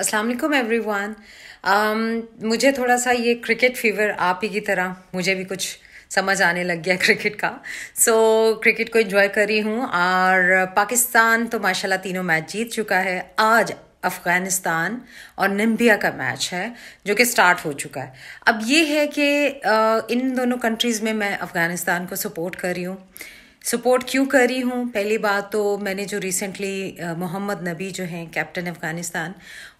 अस्सलाम वालेकुम everyone um, मुझे थोड़ा सा ये क्रिकेट फीवर आप ही की तरह मुझे भी कुछ समझ आने लग गया क्रिकेट का सो so, क्रिकेट को इन्जॉय कर रही हूँ और पाकिस्तान तो माशाल्लाह तीनों मैच जीत चुका है आज अफ़गानिस्तान और नम्बिया का मैच है जो कि स्टार्ट हो चुका है अब ये है कि uh, इन दोनों कंट्रीज़ में मैं अफ़गानिस्तान को सपोर्ट कर रही हूँ सपोर्ट क्यों कर रही हूँ पहली बात तो मैंने जो रिसेंटली मोहम्मद नबी जो हैं कैप्टन अफ़गानिस्तान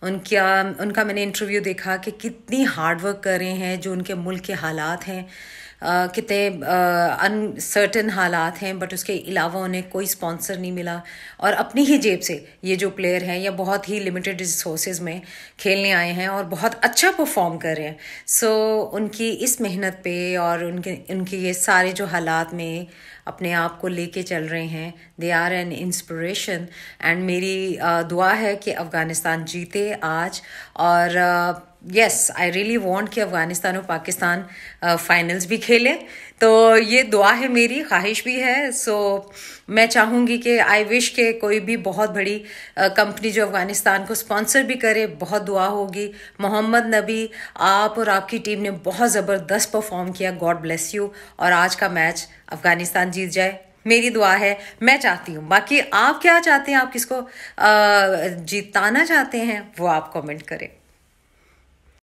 उनका उनका मैंने इंटरव्यू देखा कि कितनी हार्ड वर्क कर रहे हैं जो उनके मुल्क के हालात हैं कितने अनसर्टन हालात हैं बट उसके अलावा उन्हें कोई स्पॉन्सर नहीं मिला और अपनी ही जेब से ये जो प्लेयर हैं या बहुत ही लिमिटेड रिसोर्सेज में खेलने आए हैं और बहुत अच्छा परफॉर्म कर रहे हैं सो so, उनकी इस मेहनत पे और उनके उनके ये सारे जो हालात में अपने आप को लेके चल रहे हैं they are an inspiration and मेरी दुआ है कि अफ़गानिस्तान जीते आज और येस आई रियली वॉन्ट कि अफ़गानिस्तान और पाकिस्तान फाइनल्स भी खेलें तो ये दुआ है मेरी ख्वाहिश भी है सो मैं चाहूँगी कि आई विश के कोई भी बहुत बड़ी कंपनी जो अफ़गानिस्तान को स्पॉन्सर भी करे बहुत दुआ होगी मोहम्मद नबी आप और आपकी टीम ने बहुत ज़बरदस्त परफॉर्म किया गॉड ब्लेस यू और आज का मैच अफ़गानिस्तान जीत जाए मेरी दुआ है मैं चाहती हूँ बाकी आप क्या चाहते हैं आप किसको जीताना चाहते हैं वो आप कमेंट करें